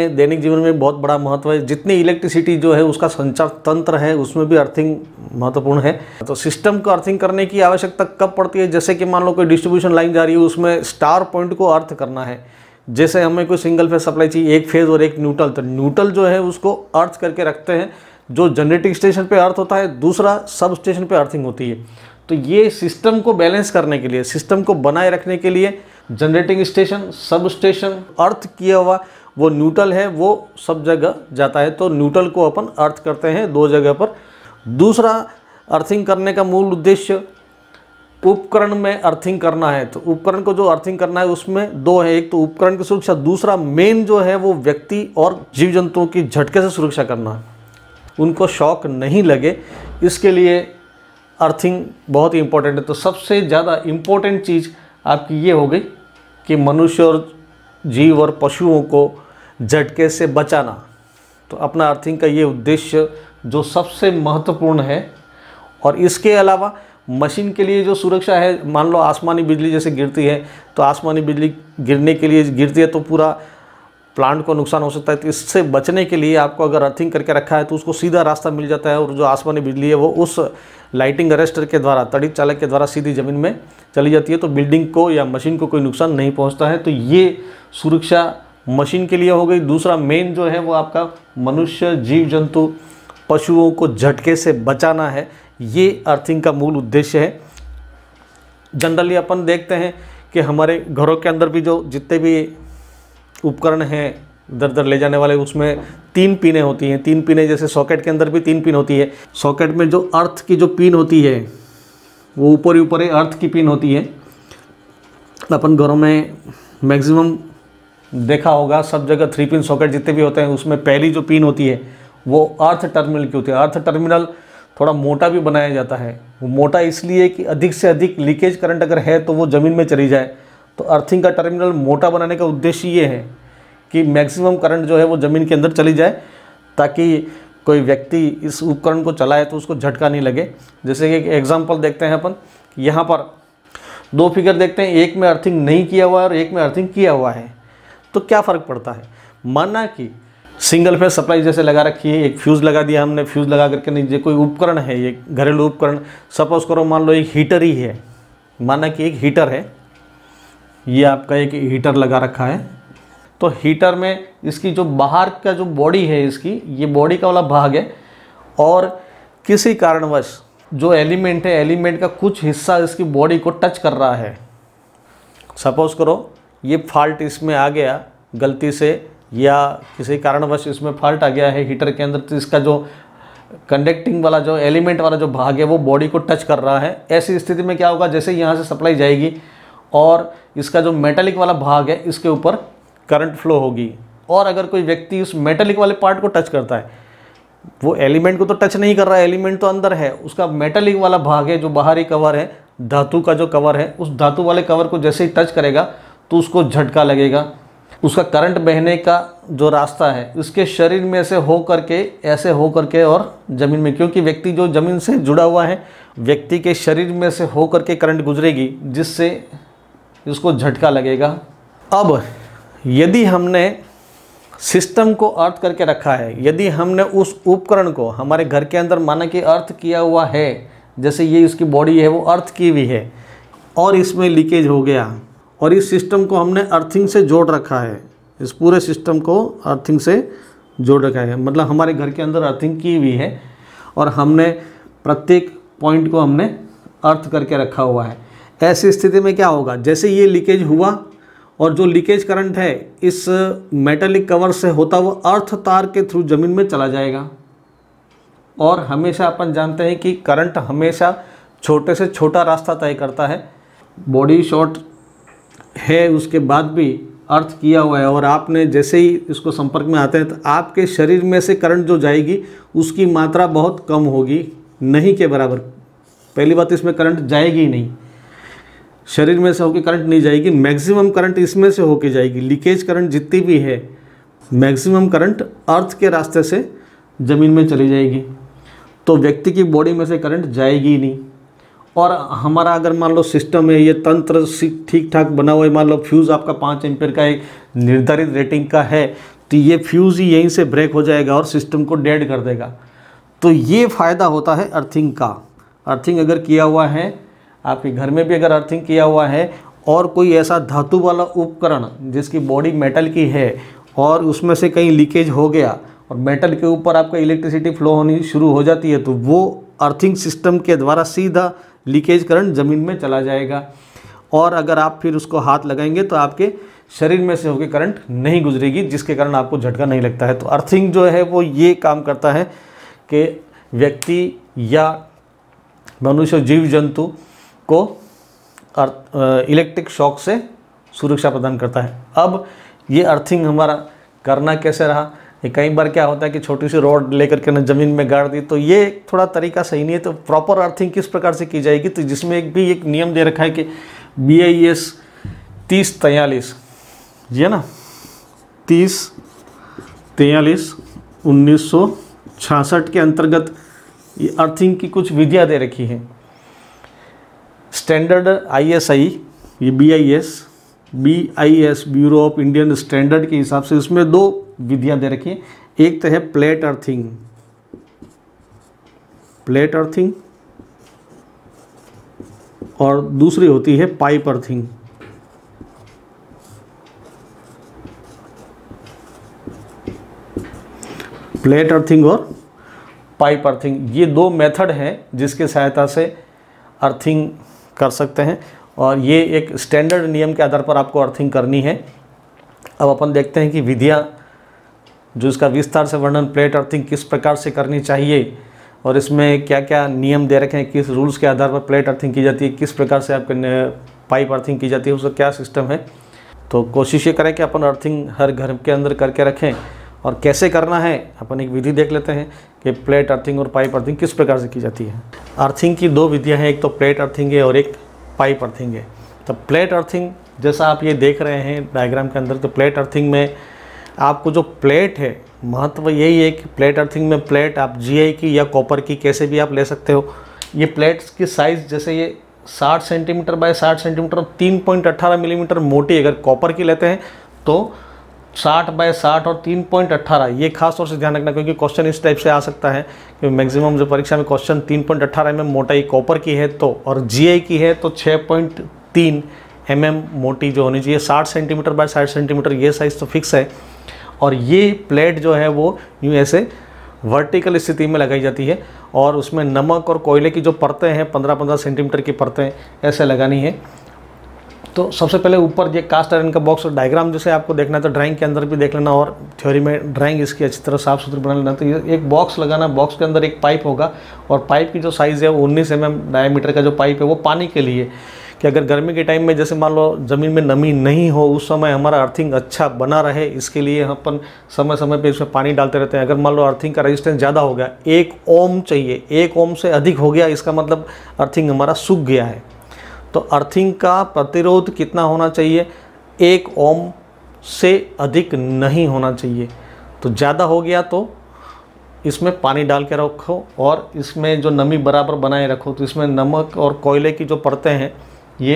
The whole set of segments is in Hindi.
में दैनिक जीवन में बहुत बड़ा महत्व है जितनी इलेक्ट्रिसिटी जो है उसका संचार तंत्र है उसमें भी अर्थिंग महत्वपूर्ण है तो सिस्टम को अर्थिंग करने की आवश्यकता कब पड़ती है जैसे कि मान लो कोई डिस्ट्रीब्यूशन लाइन जा रही है उसमें स्टार पॉइंट को अर्थ करना है जैसे हमें कोई सिंगल फेज सप्लाई चाहिए एक फेज़ और एक न्यूट्रल तो न्यूट्रल जो है उसको अर्थ करके रखते हैं जो जनरेटिंग स्टेशन पर अर्थ होता है दूसरा सब स्टेशन पर अर्थिंग होती है तो ये सिस्टम को बैलेंस करने के लिए सिस्टम को बनाए रखने के लिए generating station substation earth किया हुआ वो न्यूट्रल है वो सब जगह जाता है तो न्यूट्रल को अपन अर्थ करते हैं दो जगह पर दूसरा अर्थिंग करने का मूल उद्देश्य उपकरण में अर्थिंग करना है तो उपकरण को जो अर्थिंग करना है उसमें दो है एक तो उपकरण की सुरक्षा दूसरा मेन जो है वो व्यक्ति और जीव जंतुओं की झटके से सुरक्षा करना है उनको शौक नहीं लगे इसके लिए अर्थिंग बहुत ही इम्पोर्टेंट है तो सबसे ज़्यादा इम्पोर्टेंट चीज़ आपकी ये हो गई कि मनुष्य और जीव और पशुओं को झटके से बचाना तो अपना अर्थिंग का ये उद्देश्य जो सबसे महत्वपूर्ण है और इसके अलावा मशीन के लिए जो सुरक्षा है मान लो आसमानी बिजली जैसे गिरती है तो आसमानी बिजली गिरने के लिए गिरती है तो पूरा प्लांट को नुकसान हो सकता है तो इससे बचने के लिए आपको अगर अर्थिंग करके रखा है तो उसको सीधा रास्ता मिल जाता है और जो आसमानी बिजली है वो उस लाइटिंग अरेस्टर के द्वारा तड़ित चालक के द्वारा सीधी ज़मीन में चली जाती है तो बिल्डिंग को या मशीन को कोई नुकसान नहीं पहुंचता है तो ये सुरक्षा मशीन के लिए हो गई दूसरा मेन जो है वो आपका मनुष्य जीव जंतु पशुओं को झटके से बचाना है ये अर्थिंग का मूल उद्देश्य है जनरली अपन देखते हैं कि हमारे घरों के अंदर भी जो जितने भी उपकरण हैं दर दर ले जाने वाले उसमें तीन पिनें होती हैं तीन पिनें जैसे सॉकेट के अंदर भी तीन पिन होती है सॉकेट में जो अर्थ की जो पिन होती है वो ऊपर ही ऊपर ही अर्थ की पिन होती है अपन घरों में मैक्सिमम देखा होगा सब जगह थ्री पिन सॉकेट जितने भी होते हैं उसमें पहली जो पिन होती है वो अर्थ टर्मिनल की होती है अर्थ टर्मिनल थोड़ा मोटा भी बनाया जाता है वो मोटा इसलिए कि अधिक से अधिक लीकेज करंट अगर है तो वो ज़मीन में चली जाए तो अर्थिंग का टर्मिनल मोटा बनाने का उद्देश्य ये है कि मैक्सिमम करंट जो है वो ज़मीन के अंदर चली जाए ताकि कोई व्यक्ति इस उपकरण को चलाए तो उसको झटका नहीं लगे जैसे कि एक एग्जाम्पल देखते हैं अपन यहाँ पर दो फिगर देखते हैं एक में अर्थिंग नहीं किया हुआ है और एक में अर्थिंग किया हुआ है तो क्या फ़र्क पड़ता है माना कि सिंगल फेज सप्लाई जैसे लगा रखी है एक फ्यूज़ लगा दिया हमने फ्यूज़ लगा करके नीचे कोई उपकरण है ये घरेलू उपकरण सपोज करो मान लो एक हीटर ही है माना कि एक हीटर है ये आपका एक हीटर लगा रखा है तो हीटर में इसकी जो बाहर का जो बॉडी है इसकी ये बॉडी का वाला भाग है और किसी कारणवश जो एलिमेंट है एलिमेंट का कुछ हिस्सा इसकी बॉडी को टच कर रहा है सपोज़ करो ये फॉल्ट इसमें आ गया गलती से या किसी कारणवश इसमें फॉल्ट आ गया है हीटर के अंदर तो इसका जो कंडक्टिंग वाला जो एलिमेंट वाला जो भाग है वो बॉडी को टच कर रहा है ऐसी स्थिति में क्या होगा जैसे यहाँ से सप्लाई जाएगी और इसका जो मेटालिक वाला भाग है इसके ऊपर करंट फ्लो होगी और अगर कोई व्यक्ति उस मेटेलिक वाले पार्ट को टच करता है वो एलिमेंट को तो टच नहीं कर रहा है एलिमेंट तो अंदर है उसका मेटेलिक वाला भाग है जो बाहरी कवर है धातु का जो कवर है उस धातु वाले कवर को जैसे ही टच करेगा तो उसको झटका लगेगा उसका करंट बहने का जो रास्ता है उसके शरीर में से हो करके ऐसे हो करके और ज़मीन में क्योंकि व्यक्ति जो ज़मीन से जुड़ा हुआ है व्यक्ति के शरीर में से हो करके करंट गुजरेगी जिससे उसको झटका लगेगा अब यदि हमने सिस्टम को अर्थ करके रखा है यदि हमने उस उपकरण को हमारे घर के अंदर माना कि अर्थ किया हुआ है जैसे ये उसकी बॉडी है वो अर्थ की हुई है और इसमें लीकेज हो गया और इस सिस्टम को हमने अर्थिंग से जोड़ रखा है इस पूरे सिस्टम को अर्थिंग से जोड़ रखा है मतलब हमारे घर के अंदर अर्थिंग की हुई है और हमने प्रत्येक पॉइंट को हमने अर्थ करके रखा हुआ है ऐसी स्थिति में क्या होगा जैसे ये लीकेज हुआ और जो लीकेज करंट है इस मेटेलिक कवर से होता हुआ अर्थ तार के थ्रू ज़मीन में चला जाएगा और हमेशा अपन जानते हैं कि करंट हमेशा छोटे से छोटा रास्ता तय करता है बॉडी शॉर्ट है उसके बाद भी अर्थ किया हुआ है और आपने जैसे ही इसको संपर्क में आते हैं तो आपके शरीर में से करंट जो जाएगी उसकी मात्रा बहुत कम होगी नहीं के बराबर पहली बात इसमें करंट जाएगी ही नहीं शरीर में से होकर करंट नहीं जाएगी मैक्सिमम करंट इसमें से होके जाएगी लीकेज करंट जितनी भी है मैक्सिमम करंट अर्थ के रास्ते से ज़मीन में चली जाएगी तो व्यक्ति की बॉडी में से करंट जाएगी ही नहीं और हमारा अगर मान लो सिस्टम है ये तंत्र ठीक ठाक बना हुआ है मान लो फ्यूज़ आपका पाँच एम्पेयर का एक निर्धारित रेटिंग का है तो ये फ्यूज़ ही यहीं से ब्रेक हो जाएगा और सिस्टम को डेड कर देगा तो ये फ़ायदा होता है अर्थिंग का अर्थिंग अगर किया हुआ है आपके घर में भी अगर अर्थिंग किया हुआ है और कोई ऐसा धातु वाला उपकरण जिसकी बॉडी मेटल की है और उसमें से कहीं लीकेज हो गया और मेटल के ऊपर आपका इलेक्ट्रिसिटी फ्लो होनी शुरू हो जाती है तो वो अर्थिंग सिस्टम के द्वारा सीधा लीकेज करंट ज़मीन में चला जाएगा और अगर आप फिर उसको हाथ लगाएंगे तो आपके शरीर में से होकर करंट नहीं गुजरेगी जिसके कारण आपको झटका नहीं लगता है तो अर्थिंग जो है वो ये काम करता है कि व्यक्ति या मनुष्य जीव जंतु को इलेक्ट्रिक शॉक से सुरक्षा प्रदान करता है अब ये अर्थिंग हमारा करना कैसे रहा ये कई बार क्या होता है कि छोटी सी रोड लेकर के ना ज़मीन में गाड़ दी तो ये थोड़ा तरीका सही नहीं है तो प्रॉपर अर्थिंग किस प्रकार से की जाएगी तो जिसमें एक भी एक नियम दे रखा है कि बी आई एस तीस तयालीस जी है ना तीस तयालीस उन्नीस सौ छियासठ के अंतर्गत ये अर्थिंग की कुछ विधियाँ दे रखी हैं स्टैंडर्ड आईएसआई ये BIS BIS bureau of Indian standard के हिसाब से इसमें दो विधियां दे रखी हैं एक तो है प्लेट अर्थिंग प्लेट अर्थिंग और दूसरी होती है पाइप अर्थिंग प्लेट अर्थिंग और पाइप अर्थिंग ये दो मेथड हैं जिसके सहायता से अर्थिंग कर सकते हैं और ये एक स्टैंडर्ड नियम के आधार पर आपको अर्थिंग करनी है अब अपन देखते हैं कि विधियाँ जो इसका विस्तार से वर्णन प्लेट अर्थिंग किस प्रकार से करनी चाहिए और इसमें क्या क्या नियम दे रखे हैं किस रूल्स के आधार पर प्लेट अर्थिंग की जाती है किस प्रकार से आपके पाइप अर्थिंग की जाती है उसका क्या सिस्टम है तो कोशिश ये करें कि अपन अर्थिंग हर घर के अंदर करके रखें और कैसे करना है अपन एक विधि देख लेते हैं कि प्लेट अर्थिंग और पाइप अर्थिंग किस प्रकार से की जाती है अर्थिंग की दो विधियाँ हैं एक तो प्लेट अर्थिंग है और एक पाइप अर्थिंग है तो प्लेट अर्थिंग जैसा आप ये देख रहे हैं डायग्राम के अंदर तो प्लेट अर्थिंग में आपको जो प्लेट है महत्व यही है कि प्लेट अर्थिंग में प्लेट आप जीआई की या कॉपर की कैसे भी आप ले सकते हो ये प्लेट्स की साइज़ जैसे ये 60 सेंटीमीटर बाय 60 सेंटीमीटर और 3.18 मिलीमीटर मोटी अगर कॉपर की लेते हैं तो साठ बाय साठ और तीन पॉइंट अट्ठारह ये खास तौर से ध्यान रखना क्योंकि क्वेश्चन इस टाइप से आ सकता है क्योंकि मैक्सिमम जो परीक्षा में क्वेश्चन तीन पॉइंट अट्ठारह एम mm मोटाई कॉपर की है तो और जीआई की है तो छः पॉइंट तीन एम mm मोटी जो होनी चाहिए साठ सेंटीमीटर बाय साठ सेंटीमीटर ये साइज़ तो फिक्स है और ये प्लेट जो है वो यूँ ऐसे वर्टिकल स्थिति में लगाई जाती है और उसमें नमक और कोयले की जो परतें हैं पंद्रह पंद्रह सेंटीमीटर की परतें ऐसे लगानी है तो सबसे पहले ऊपर ये कास्ट आयरन का बॉक्स और डायग्राम जैसे आपको देखना है तो ड्राइंग के अंदर भी देख लेना और थ्योरी में ड्राइंग इसकी अच्छी तरह साफ सुथरी बना लेना तो ये एक बॉक्स लगाना बॉक्स के अंदर एक पाइप होगा और पाइप की जो साइज़ है वो उन्नीस एम mm एम का जो पाइप है वो पानी के लिए कि अगर गर्मी के टाइम में जैसे मान लो ज़मीन में नमी नहीं हो उस समय हमारा अर्थिंग अच्छा बना रहे इसके लिए हम अपन समय समय पे इसमें पानी डालते रहते हैं अगर मान लो अर्थिंग का रेजिस्टेंस ज़्यादा हो गया एक ओम चाहिए एक ओम से अधिक हो गया इसका मतलब अर्थिंग हमारा सूख गया है तो अर्थिंग का प्रतिरोध कितना होना चाहिए एक ओम से अधिक नहीं होना चाहिए तो ज़्यादा हो गया तो इसमें पानी डाल के रखो और इसमें जो नमी बराबर बनाए रखो तो इसमें नमक और कोयले की जो परतें हैं ये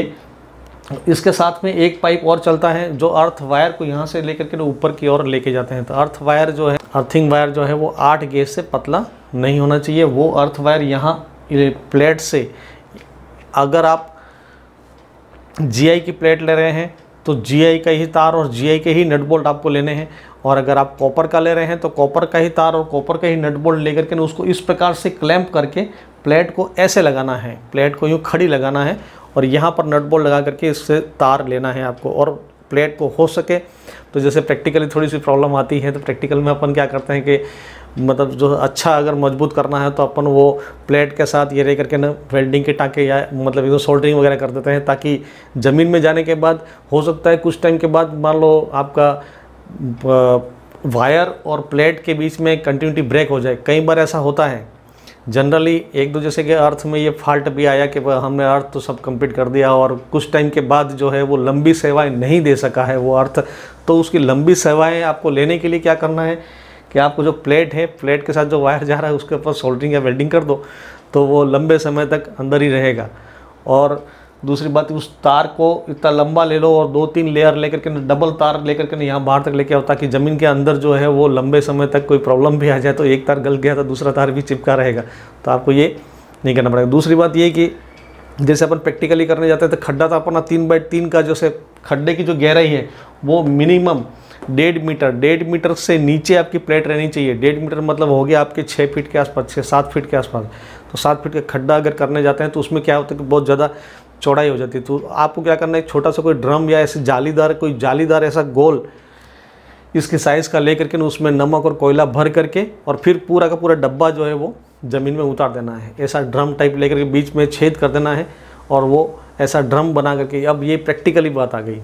इसके साथ में एक पाइप और चलता है जो अर्थ वायर को यहाँ से लेकर के ऊपर की ओर लेके जाते हैं तो अर्थ वायर जो है अर्थिंग वायर जो है वो आठ गेज से पतला नहीं होना चाहिए वो अर्थ वायर यहाँ प्लेट से अगर आप जी की प्लेट ले रहे हैं तो जी का ही तार और जी के ही नट बोल्ट आपको लेने हैं और अगर आप कॉपर का ले रहे हैं तो कॉपर का ही तार और कॉपर का ही नट बोल्ट लेकर के उसको इस प्रकार से क्लैम्प करके प्लेट को ऐसे लगाना है प्लेट को यूँ खड़ी लगाना है और यहाँ पर नट बोल्ट लगा करके इससे तार लेना है आपको और प्लेट को हो सके तो जैसे प्रैक्टिकली थोड़ी सी प्रॉब्लम आती है तो प्रैक्टिकल में अपन क्या करते हैं कि मतलब जो अच्छा अगर मजबूत करना है तो अपन वो प्लेट के साथ ये रह करके ना वेल्डिंग के टाँके या मतलब एकदम सोल्डरिंग वगैरह कर देते हैं ताकि ज़मीन में जाने के बाद हो सकता है कुछ टाइम के बाद मान लो आपका वायर और प्लेट के बीच में कंटिन्यूटी ब्रेक हो जाए कई बार ऐसा होता है जनरली एक दो जैसे कि अर्थ में ये फॉल्ट भी आया कि हमने अर्थ तो सब कंप्लीट कर दिया और कुछ टाइम के बाद जो है वो लंबी सेवाएं नहीं दे सका है वो अर्थ तो उसकी लंबी सेवाएं आपको लेने के लिए क्या करना है कि आपको जो प्लेट है प्लेट के साथ जो वायर जा रहा है उसके ऊपर सोल्डरिंग या वेल्डिंग कर दो तो वो लंबे समय तक अंदर ही रहेगा और दूसरी बात उस तार को इतना लंबा ले लो और दो तीन लेयर लेकर के डबल तार लेकर के यहाँ बाहर तक लेके आओ ताकि ज़मीन के अंदर जो है वो लंबे समय तक कोई प्रॉब्लम भी आ जाए तो एक तार गल गया तो दूसरा तार भी चिपका रहेगा तो आपको ये नहीं करना पड़ेगा दूसरी बात ये कि जैसे अपन प्रैक्टिकली करने जाते हैं तो खड्डा तो अपना तीन बाई तीन का जैसे खड्डे की जो गहराई है वो मिनिमम डेढ़ मीटर डेढ़ मीटर से नीचे आपकी प्लेट रहनी चाहिए डेढ़ मीटर मतलब हो गया आपके छः फीट के आसपास छः सात फीट के आसपास तो सात फीट का खड्डा अगर करने जाते हैं तो उसमें क्या होता है कि बहुत ज़्यादा चौड़ाई हो जाती है तो आपको क्या करना है छोटा सा कोई ड्रम या ऐसे जालीदार कोई जालीदार ऐसा गोल इसकी साइज़ का ले करके उसमें नमक और कोयला भर करके और फिर पूरा का पूरा डब्बा जो है वो ज़मीन में उतार देना है ऐसा ड्रम टाइप लेकर के बीच में छेद कर देना है और वो ऐसा ड्रम बना करके अब ये प्रैक्टिकली बात आ गई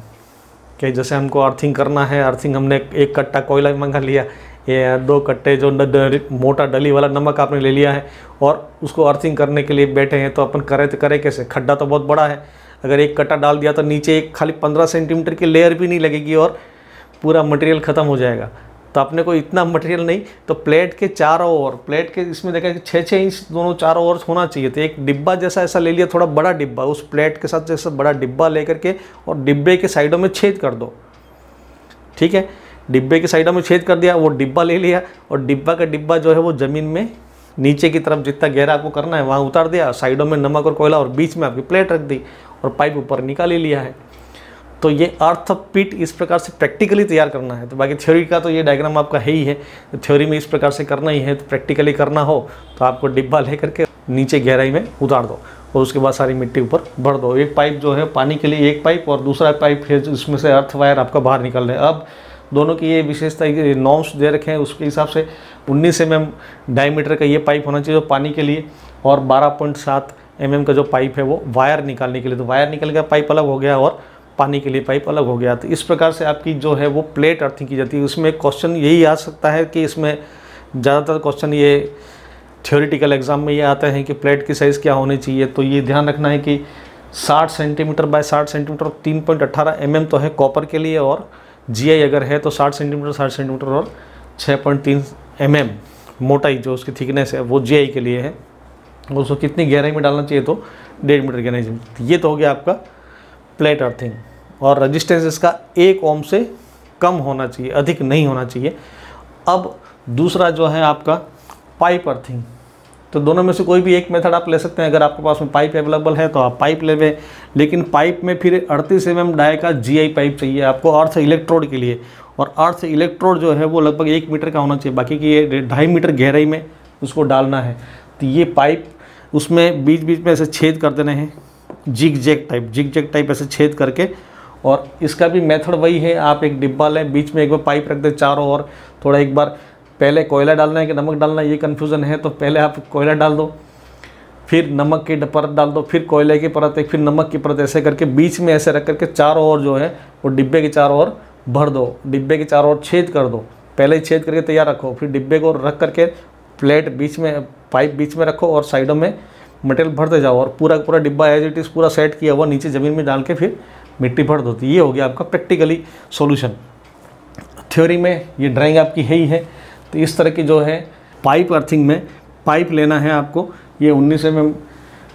कि जैसे हमको अर्थिंग करना है अर्थिंग हमने एक कट्टा कोयला मंगा लिया ये दो कट्टे जो द, द, मोटा डली वाला नमक आपने ले लिया है और उसको अर्थिंग करने के लिए बैठे हैं तो अपन करे तो करें कैसे खड्डा तो बहुत बड़ा है अगर एक कट्टा डाल दिया तो नीचे एक खाली पंद्रह सेंटीमीटर की लेयर भी नहीं लगेगी और पूरा मटेरियल ख़त्म हो जाएगा तो अपने को इतना मटेरियल नहीं तो प्लेट के चारों ओर प्लेट के इसमें देखा कि छः छः इंच दोनों चारों ओर होना चाहिए तो एक डिब्बा जैसा ऐसा ले लिया थोड़ा बड़ा डिब्बा उस प्लेट के साथ जैसा बड़ा डिब्बा लेकर के और डिब्बे के साइडों में छेद कर दो ठीक है डिब्बे के साइडों में छेद कर दिया वो डिब्बा ले लिया और डिब्बा का डिब्बा जो है वो ज़मीन में नीचे की तरफ जितना गहरा आपको करना है वहाँ उतार दिया साइडों में नमक और कोयला और बीच में आपकी प्लेट रख दी और पाइप ऊपर निकाल ही लिया है तो ये अर्थ पिट इस प्रकार से प्रैक्टिकली तैयार करना है तो बाकी थ्योरी का तो ये डायग्राम आपका है ही है तो थ्योरी में इस प्रकार से करना ही है तो प्रैक्टिकली करना हो तो आपको डिब्बा ले करके नीचे गहराई में उतार दो और उसके बाद सारी मिट्टी ऊपर भर दो एक पाइप जो है पानी के लिए एक पाइप और दूसरा पाइप है जिसमें से अर्थ वायर आपका बाहर निकल रहे अब दोनों की ये विशेषता नॉर्म्स दे रखे हैं उसके हिसाब से उन्नीस एम एम डायमीटर का ये पाइप होना चाहिए जो पानी के लिए और बारह पॉइंट सात एम एम का जो पाइप है वो वायर निकालने के लिए तो वायर निकल गया पाइप अलग हो गया और पानी के लिए पाइप अलग हो गया तो इस प्रकार से आपकी जो है वो प्लेट अर्थिंग की जाती है उसमें क्वेश्चन यही आ सकता है कि इसमें ज़्यादातर क्वेश्चन ये थ्योरिटिकल एग्ज़ाम में ये आता है कि प्लेट की साइज़ क्या होनी चाहिए तो ये ध्यान रखना है कि 60 सेंटीमीटर बाय 60 सेंटीमीटर और 3.18 पॉइंट mm तो है कॉपर के लिए और आई अगर है तो 60 सेंटीमीटर 60 सेंटीमीटर और 6.3 पॉइंट mm मोटाई जो उसकी थिकनेस है वो आई के लिए है उसको कितनी गहराई में डालना चाहिए तो डेढ़ मीटर गहराई ये तो हो गया आपका प्लेट अर्थिंग और रजिस्टेंस इसका एक ओम से कम होना चाहिए अधिक नहीं होना चाहिए अब दूसरा जो है आपका पाइप अर्थिंग तो दोनों में से कोई भी एक मेथड आप ले सकते हैं अगर आपके पास में पाइप अवेलेबल है तो आप पाइप ले लें लेकिन पाइप में फिर अड़तीस एम mm एम डाई का जी आई पाइप चाहिए आपको अर्थ इलेक्ट्रोड के लिए और अर्थ इलेक्ट्रोड जो है वो लगभग एक मीटर का होना चाहिए बाकी की ये ढाई मीटर गहराई में उसको डालना है तो ये पाइप उसमें बीच बीच में ऐसे छेद कर देने हैं zigzag type zigzag type ऐसे छेद करके और इसका भी मेथड वही है आप एक डिब्बा लें बीच में एक बार पाइप रख दें चारों ओर थोड़ा एक बार पहले कोयला डालना है कि नमक डालना है ये कन्फ्यूज़न है तो पहले आप कोयला डाल दो फिर नमक की परत डाल दो फिर कोयले की परत एक फिर नमक की परत ऐसे करके बीच में ऐसे रख करके चारों ओर जो है वो डिब्बे के चारों ओर भर दो डिब्बे के चारों ओर छेद कर दो पहले ही छेद करके तैयार रखो फिर डिब्बे को रख करके प्लेट बीच में पाइप बीच में रखो और साइडों में मटेरियल भरते जाओ और पूरा पूरा डिब्बा एज इट इज़ पूरा सेट किया हुआ नीचे ज़मीन में डाल के फिर मिट्टी भर धोती तो ये हो गया आपका प्रैक्टिकली सोल्यूशन थ्योरी में ये ड्राइंग आपकी है ही है तो इस तरह की जो है पाइप अर्थिंग में पाइप लेना है आपको ये उन्नीस एम एम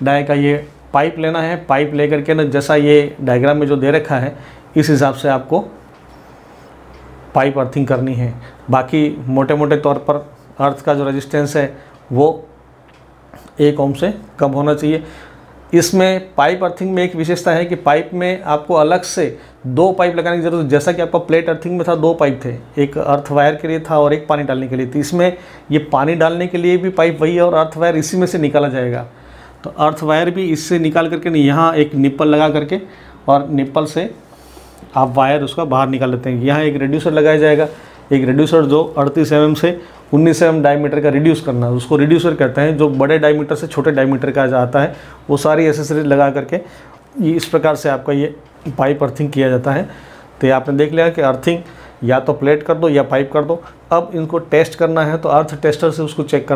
डाय का ये पाइप लेना है पाइप लेकर के ना जैसा ये डायग्राम में जो दे रखा है इस हिसाब से आपको पाइप अर्थिंग करनी है बाकी मोटे मोटे तौर पर अर्थ का जो रेजिस्टेंस है वो एक ओम से कम होना चाहिए इसमें पाइप अर्थिंग में एक विशेषता है कि पाइप में आपको अलग से दो पाइप लगाने की जरूरत है जैसा कि आपका प्लेट अर्थिंग में था दो पाइप थे एक अर्थ वायर के लिए था और एक पानी डालने के लिए थी तो इसमें ये पानी डालने के लिए भी पाइप वही है और अर्थ वायर इसी में से निकाला जाएगा तो अर्थ वायर भी इससे निकाल करके नहीं यहाँ एक निप्पल लगा करके और निप्पल से आप वायर उसका बाहर निकाल लेते हैं यहाँ एक रेड्यूसर लगाया जाएगा एक रिड्यूसर जो अड़तीस एम से उन्नीस एम डायमीटर का रिड्यूस करना है उसको रिड्यूसर कहते हैं जो बड़े डायमीटर से छोटे डायमीटर का आता है वो सारी एसेसरी लगा करके ये इस प्रकार से आपका ये पाइप अर्थिंग किया जाता है तो ये आपने देख लिया कि अर्थिंग या तो प्लेट कर दो या पाइप कर दो अब इनको टेस्ट करना है तो अर्थ टेस्टर से उसको चेक करना